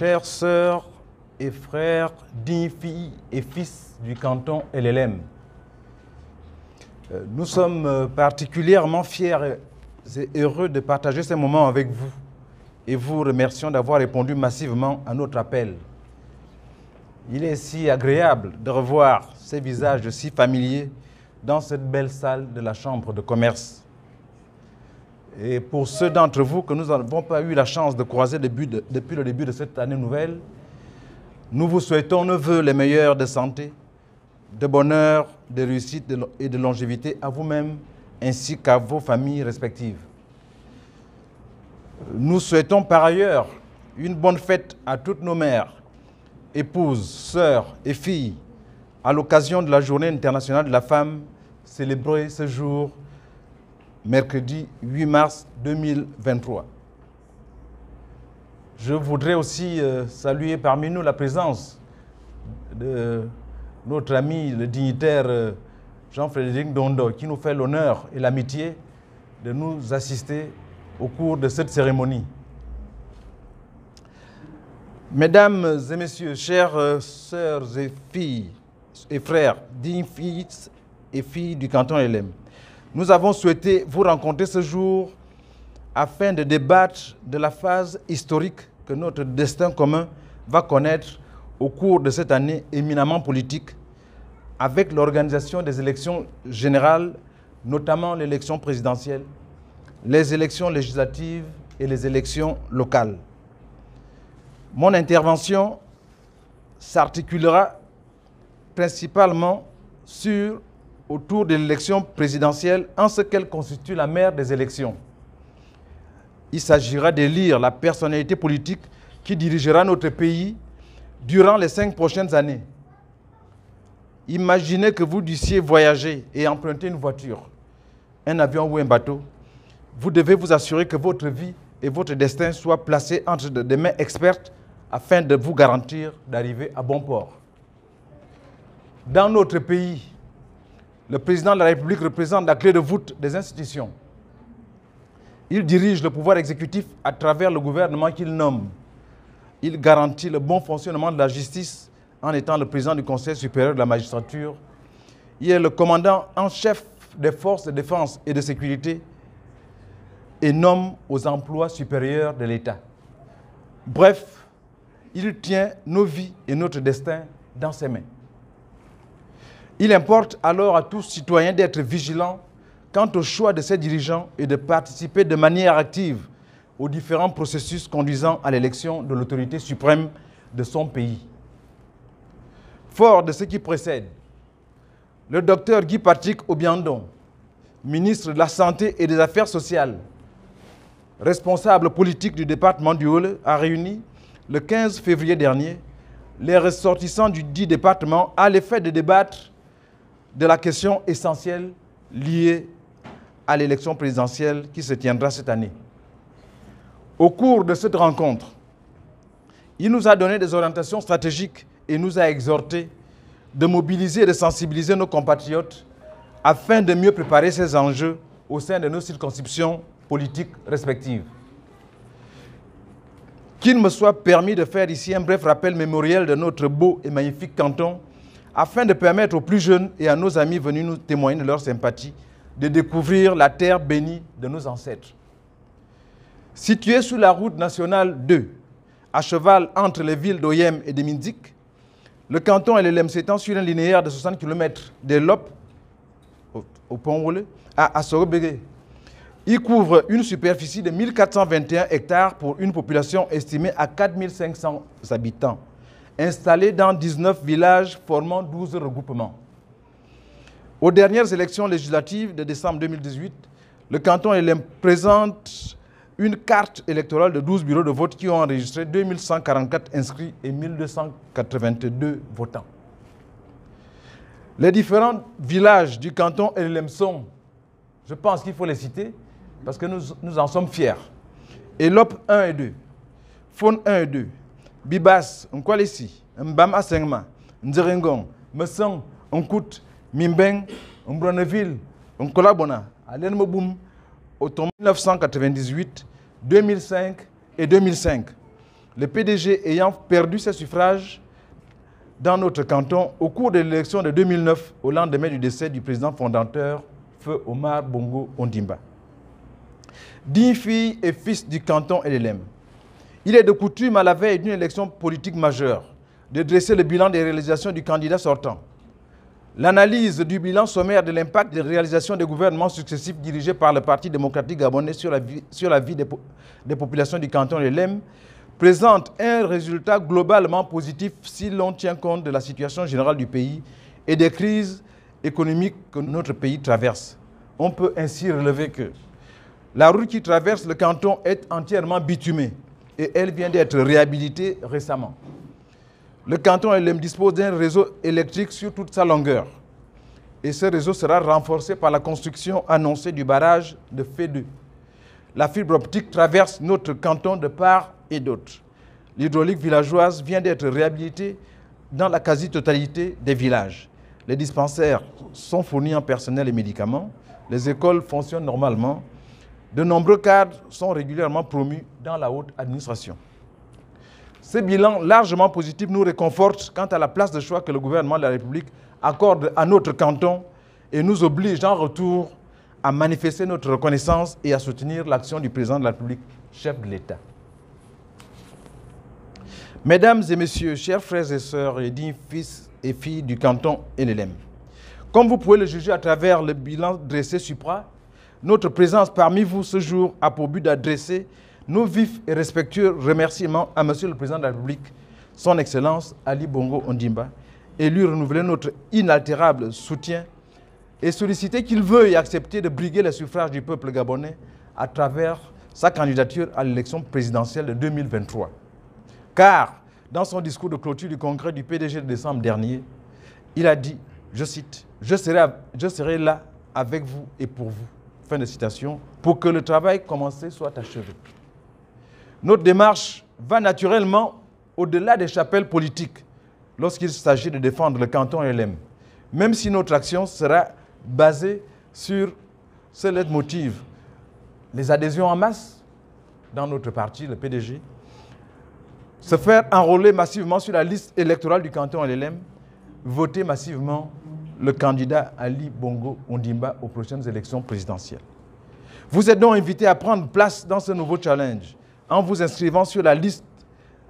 Chères sœurs et frères, dignes filles et fils du canton LLM, euh, nous sommes euh, particulièrement fiers et heureux de partager ces moments avec vous et vous remercions d'avoir répondu massivement à notre appel. Il est si agréable de revoir ces visages si familiers dans cette belle salle de la Chambre de commerce. Et pour ceux d'entre vous que nous n'avons pas eu la chance de croiser depuis, le début de cette année nouvelle, nous vous souhaitons, nos voeux, les meilleurs de santé, de bonheur, de réussite et de longévité à vous-même ainsi qu'à vos familles respectives. Nous souhaitons par ailleurs une bonne fête à toutes nos mères, épouses, sœurs et filles à l'occasion de la Journée internationale de la femme célébrée ce jour mercredi 8 mars 2023. Je voudrais aussi euh, saluer parmi nous la présence de notre ami, le dignitaire euh, Jean-Frédéric Dondo, qui nous fait l'honneur et l'amitié de nous assister au cours de cette cérémonie. Mesdames et messieurs, chères soeurs sœurs et filles et frères, dignes et filles du canton LM, nous avons souhaité vous rencontrer ce jour afin de débattre de la phase historique que notre destin commun va connaître au cours de cette année éminemment politique avec l'organisation des élections générales, notamment l'élection présidentielle, les élections législatives et les élections locales. Mon intervention s'articulera principalement sur autour de l'élection présidentielle en ce qu'elle constitue la mère des élections. Il s'agira de lire la personnalité politique qui dirigera notre pays durant les cinq prochaines années. Imaginez que vous dussiez voyager et emprunter une voiture, un avion ou un bateau. Vous devez vous assurer que votre vie et votre destin soient placés entre des mains expertes afin de vous garantir d'arriver à bon port. Dans notre pays, le président de la République représente la clé de voûte des institutions. Il dirige le pouvoir exécutif à travers le gouvernement qu'il nomme. Il garantit le bon fonctionnement de la justice en étant le président du Conseil supérieur de la magistrature. Il est le commandant en chef des forces de défense et de sécurité et nomme aux emplois supérieurs de l'État. Bref, il tient nos vies et notre destin dans ses mains. Il importe alors à tous citoyens d'être vigilants quant au choix de ses dirigeants et de participer de manière active aux différents processus conduisant à l'élection de l'autorité suprême de son pays. Fort de ce qui précède, le docteur Guy Patrick Obiandon, ministre de la Santé et des Affaires sociales, responsable politique du département du Haut, a réuni le 15 février dernier les ressortissants du dit département à l'effet de débattre de la question essentielle liée à l'élection présidentielle qui se tiendra cette année. Au cours de cette rencontre, il nous a donné des orientations stratégiques et nous a exhorté de mobiliser et de sensibiliser nos compatriotes afin de mieux préparer ces enjeux au sein de nos circonscriptions politiques respectives. Qu'il me soit permis de faire ici un bref rappel mémoriel de notre beau et magnifique canton afin de permettre aux plus jeunes et à nos amis venus nous témoigner de leur sympathie de découvrir la terre bénie de nos ancêtres. Situé sur la route nationale 2, à cheval entre les villes d'Oyem et de Mindic, le canton et l'élème s'étend sur un linéaire de 60 km de Lop au pont roulé à Assorobéré. Il couvre une superficie de 1421 hectares pour une population estimée à 4500 habitants installés dans 19 villages formant 12 regroupements. Aux dernières élections législatives de décembre 2018, le canton LM présente une carte électorale de 12 bureaux de vote qui ont enregistré 2144 inscrits et 1282 votants. Les différents villages du canton LM sont, je pense qu'il faut les citer, parce que nous, en sommes fiers. Elop 1 et 2, Faune 1 et 2, bibas nkwalesi mbam asengma nzeringong mesong nkut mimbeng mbroneville nkolabona alen mobum autant. 1998 2005 et 2005 le PDG ayant perdu ses suffrages dans notre canton au cours de l'élection de 2009 au lendemain du décès du président fondateur feu Omar Bongo Ondimba. Dix filles et fils du canton LLM il est de coutume à la veille d'une élection politique majeure de dresser le bilan des réalisations du candidat sortant. L'analyse du bilan sommaire de l'impact des réalisations des gouvernements successifs dirigés par le Parti démocratique gabonais sur la vie, des, populations du canton de Lem présente un résultat globalement positif si l'on tient compte de la situation générale du pays et des crises économiques que notre pays traverse. On peut ainsi relever que la route qui traverse le canton est entièrement bitumée et elle vient d'être réhabilitée récemment. Le canton LM dispose d'un réseau électrique sur toute sa longueur et ce réseau sera renforcé par la construction annoncée du barrage de Fedu. La fibre optique traverse notre canton de part et d'autre. L'hydraulique villageoise vient d'être réhabilitée dans la quasi-totalité des villages. Les dispensaires sont fournis en personnel et médicaments. Les écoles fonctionnent normalement de nombreux cadres sont régulièrement promus dans la haute administration. Ce bilan largement positif nous réconforte quant à la place de choix que le gouvernement de la République accorde à notre canton et nous oblige en retour à manifester notre reconnaissance et à soutenir l'action du président de la République, chef de l'État. Mesdames et messieurs, chers frères et sœurs et dignes fils et filles du canton LLM, comme vous pouvez le juger à travers le bilan dressé supra, notre présence parmi vous ce jour a pour but d'adresser nos vifs et respectueux remerciements à Monsieur le Président de la République, Son Excellence Ali Bongo Ondimba, et lui renouveler notre inaltérable soutien et solliciter qu'il veuille accepter de briguer le suffrage du peuple gabonais à travers sa candidature à l'élection présidentielle de 2023. Car, dans son discours de clôture du congrès du PDG de décembre dernier, il a dit, je cite, je serai là avec vous et pour vous Fin de citation. Pour que le travail commencé soit achevé. Notre démarche va naturellement au-delà des chapelles politiques lorsqu'il s'agit de défendre le canton LM, même si notre action sera basée sur ce leitmotiv, les adhésions en masse dans notre parti, le PDG, se faire enrôler massivement sur la liste électorale du canton LLM, voter massivement le candidat Ali Bongo Ondimba aux prochaines élections présidentielles. Vous êtes donc invités à prendre place dans ce nouveau challenge en vous inscrivant sur la liste,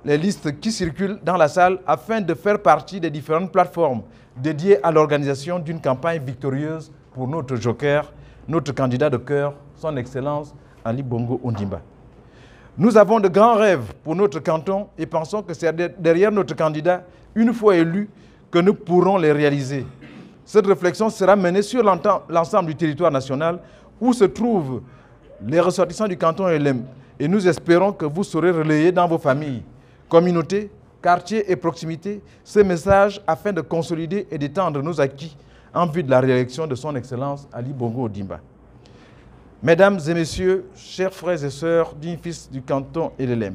les listes qui circulent dans la salle afin de faire partie des différentes plateformes dédiées à l'organisation d'une campagne victorieuse pour notre joker, notre candidat de cœur, son Excellence Ali Bongo Ondimba. Nous avons de grands rêves pour notre canton et pensons que c'est derrière notre candidat, une fois élu, que nous pourrons les réaliser. Cette réflexion sera menée sur l'ensemble du territoire national où se trouvent les ressortissants du canton LM. Et nous espérons que vous serez relayés dans vos familles, communautés, quartiers et proximités ces messages afin de consolider et d'étendre nos acquis en vue de la réélection de son Excellence Ali Bongo Odimba. Mesdames et messieurs, chers frères et sœurs d'un fils du canton LLM,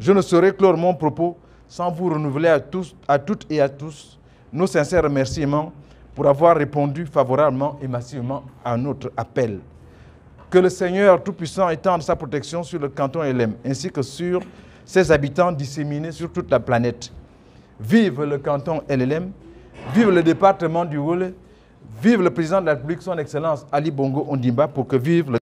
je ne saurais clore mon propos sans vous renouveler à, tous, à toutes et à tous nos sincères remerciements pour avoir répondu favorablement et massivement à notre appel. Que le Seigneur Tout-Puissant étende sa protection sur le canton LM ainsi que sur ses habitants disséminés sur toute la planète. Vive le canton LLM, vive le département du Roule, vive le président de la République, son Excellence Ali Bongo Ondimba, pour que vive le